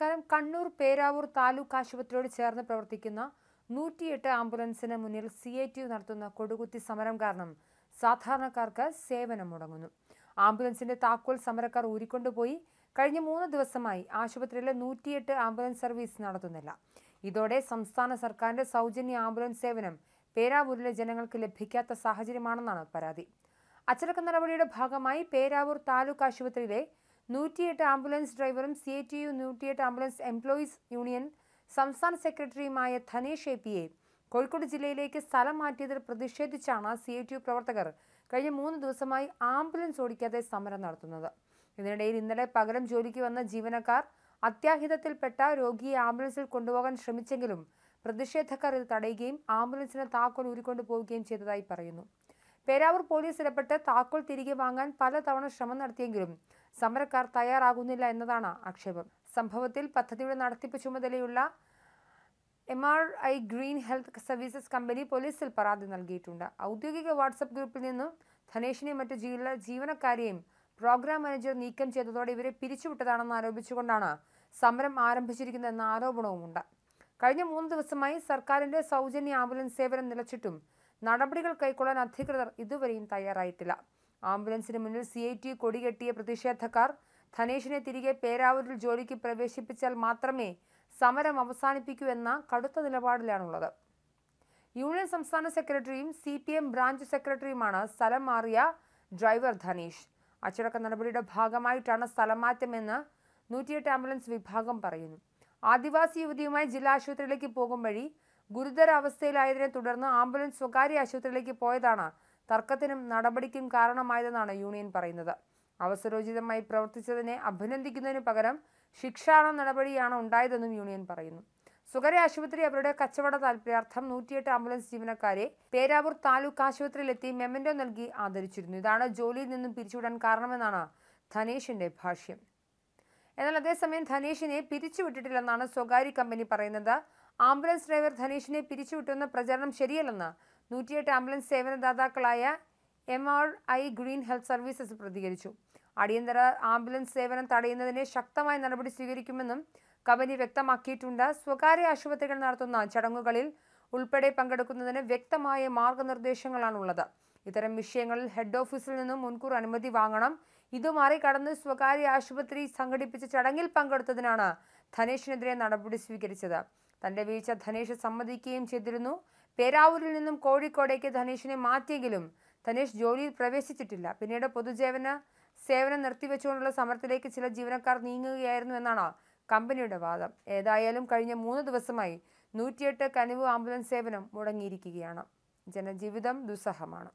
നമസ്കാരം കണ്ണൂർ പേരാവൂർ താലൂക്ക് ആശുപത്രിയോട് ചേർന്ന് പ്രവർത്തിക്കുന്ന നൂറ്റിയെട്ട് ആംബുലൻസിന് മുന്നിൽ സി ഐ ടി യു നടത്തുന്ന കൊടുകുത്തി സമരം കാരണം സാധാരണക്കാർക്ക് സേവനം മുടങ്ങുന്നു ആംബുലൻസിന്റെ താക്കോൽ സമരക്കാർ ഊരിക്കൊണ്ടുപോയി കഴിഞ്ഞ മൂന്ന് ദിവസമായി ആശുപത്രിയിലെ നൂറ്റിയെട്ട് ആംബുലൻസ് സർവീസ് നടത്തുന്നില്ല ഇതോടെ സംസ്ഥാന സർക്കാരിന്റെ സൗജന്യ ആംബുലൻസ് സേവനം പേരാവൂരിലെ ജനങ്ങൾക്ക് ലഭിക്കാത്ത സാഹചര്യമാണെന്നാണ് പരാതി അച്ചടക്ക നടപടിയുടെ ഭാഗമായി പേരാവൂർ താലൂക്ക് ആശുപത്രിയിലെ നൂറ്റിയെട്ട് ആംബുലൻസ് ഡ്രൈവറും സി എ ടി യു നൂറ്റിയെട്ട് ആംബുലൻസ് എംപ്ലോയീസ് യൂണിയൻ സംസ്ഥാന സെക്രട്ടറിയുമായ ധനേഷ് എ പിയെ കോഴിക്കോട് ജില്ലയിലേക്ക് സ്ഥലം മാറ്റിയതിൽ പ്രതിഷേധിച്ചാണ് സി എ ടി യു പ്രവർത്തകർ കഴിഞ്ഞ മൂന്ന് ദിവസമായി ആംബുലൻസ് ഓടിക്കാതെ സമരം നടത്തുന്നത് ഇതിനിടയിൽ ഇന്നലെ പകരം ജോലിക്ക് വന്ന ജീവനക്കാർ അത്യാഹിതത്തിൽപ്പെട്ട രോഗിയെ ആംബുലൻസിൽ കൊണ്ടുപോകാൻ ശ്രമിച്ചെങ്കിലും പ്രതിഷേധക്കാർ ഇത് തടയുകയും ആംബുലൻസിന് താക്കോൽ ഊരിക്കൊണ്ടു പോവുകയും ചെയ്തതായി പറയുന്നു പേരാവൂർ പോലീസ് ഇടപെട്ട് താക്കോൽ തിരികെ വാങ്ങാൻ പലതവണ ശ്രമം നടത്തിയെങ്കിലും സമരക്കാർ തയ്യാറാകുന്നില്ല എന്നതാണ് ആക്ഷേപം സംഭവത്തിൽ പദ്ധതിയുടെ നടത്തിപ്പ് ചുമതലയുള്ള M R I green health services company പോലീസിൽ പരാതി നൽകിയിട്ടുണ്ട് ഔദ്യോഗിക വാട്സപ്പ് ഗ്രൂപ്പിൽ നിന്നും ധനേഷിനെയും മറ്റ് ജില്ലാ ജീവനക്കാരെയും പ്രോഗ്രാം മാനേജർ നീക്കം ചെയ്തതോടെ ഇവരെ പിരിച്ചുവിട്ടതാണെന്ന് ആരോപിച്ചുകൊണ്ടാണ് സമരം ആരംഭിച്ചിരിക്കുന്നതെന്ന ആരോപണവുമുണ്ട് കഴിഞ്ഞ മൂന്ന് ദിവസമായി സർക്കാരിന്റെ സൗജന്യ ആംബുലൻസ് സേവനം നിലച്ചിട്ടും നടപടികൾ കൈക്കൊള്ളാൻ അധികൃതർ ഇതുവരെയും തയ്യാറായിട്ടില്ല ആംബുലൻസിന് മുന്നിൽ സി ഐ ടി കൊടികെട്ടിയ പ്രതിഷേധക്കാർ ധനേഷിനെ തിരികെ പേരാവൂരിൽ ജോലിക്ക് പ്രവേശിപ്പിച്ചാൽ മാത്രമേ സമരം അവസാനിപ്പിക്കൂ എന്ന കടുത്ത നിലപാടിലാണുള്ളത് യൂണിയൻ സംസ്ഥാന സെക്രട്ടറിയും സി പി എം ബ്രാഞ്ച് സെക്രട്ടറിയുമാണ് സ്ഥലം മാറിയ ഡ്രൈവർ ധനീഷ് അച്ചടക്ക നടപടിയുടെ ഭാഗമായിട്ടാണ് മാറ്റമെന്ന് നൂറ്റിയെട്ട് ആംബുലൻസ് വിഭാഗം പറയുന്നു ആദിവാസി യുവതിയുമായി ജില്ലാ ആശുപത്രിയിലേക്ക് പോകും വഴി ഗുരുതര അവസ്ഥയിലായതിനെ തുടർന്ന് ആംബുലൻസ് സ്വകാര്യ ആശുപത്രിയിലേക്ക് പോയതാണ് തർക്കത്തിനും നടപടിക്കും കാരണമായതെന്നാണ് യൂണിയൻ പറയുന്നത് അവസരോചിതമായി പ്രവർത്തിച്ചതിനെ അഭിനന്ദിക്കുന്നതിന് പകരം ശിക്ഷാണ നടപടിയാണ് ഉണ്ടായതെന്നും യൂണിയൻ പറയുന്നു സ്വകാര്യ ആശുപത്രി അവരുടെ കച്ചവട താൽപര്യാർത്ഥം നൂറ്റിയെട്ട് ആംബുലൻസ് ജീവനക്കാരെ പേരാവൂർ താലൂക്ക് ആശുപത്രിയിലെത്തി മെമ്മൻഡോ നൽകി ആദരിച്ചിരുന്നു ഇതാണ് ജോലിയിൽ നിന്നും പിരിച്ചുവിടാൻ കാരണമെന്നാണ് ധനേഷിന്റെ ഭാഷ്യം എന്നാൽ അതേസമയം ധനേഷിനെ പിരിച്ചുവിട്ടിട്ടില്ലെന്നാണ് സ്വകാര്യ കമ്പനി പറയുന്നത് ആംബുലൻസ് ഡ്രൈവർ ധനേഷിനെ പിരിച്ചുവിട്ടുന്ന പ്രചരണം ശരിയല്ലെന്ന് നൂറ്റിയെട്ട് ആംബുലൻസ് സേവനദാതാക്കളായ M R I green health services പ്രതികരിച്ചു അടിയന്തര ആംബുലൻസ് സേവനം തടയുന്നതിന് ശക്തമായ നടപടി സ്വീകരിക്കുമെന്നും കമ്പനി വ്യക്തമാക്കിയിട്ടുണ്ട് സ്വകാര്യ ആശുപത്രികൾ നടത്തുന്ന ചടങ്ങുകളിൽ ഉൾപ്പെടെ പങ്കെടുക്കുന്നതിന് വ്യക്തമായ മാർഗനിർദ്ദേശങ്ങളാണുള്ളത് ഇത്തരം വിഷയങ്ങളിൽ ഹെഡ് ഓഫീസിൽ നിന്നും മുൻകൂർ അനുമതി വാങ്ങണം ഇതുമാറി കടന്ന് സ്വകാര്യ ആശുപത്രി സംഘടിപ്പിച്ച ചടങ്ങിൽ പങ്കെടുത്തതിനാണ് ധനേഷിനെതിരെ നടപടി സ്വീകരിച്ചത് തന്റെ വീഴ്ച ധനേഷ് സമ്മതിക്കുകയും ചെയ്തിരുന്നു പേരാവൂരിൽ നിന്നും കോഴിക്കോടേക്ക് ധനേഷിനെ മാറ്റിയെങ്കിലും ധനേഷ് ജോലിയിൽ പ്രവേശിച്ചിട്ടില്ല പിന്നീട് പൊതുജീവന സേവനം നിർത്തിവെച്ചുകൊണ്ടുള്ള സമരത്തിലേക്ക് ചില ജീവനക്കാർ നീങ്ങുകയായിരുന്നു എന്നാണ് കമ്പനിയുടെ വാദം ഏതായാലും കഴിഞ്ഞ മൂന്ന് ദിവസമായി നൂറ്റിയെട്ട് കനിവ് ആംബുലൻസ് സേവനം മുടങ്ങിയിരിക്കുകയാണ് ജനജീവിതം ദുസ്സഹമാണ്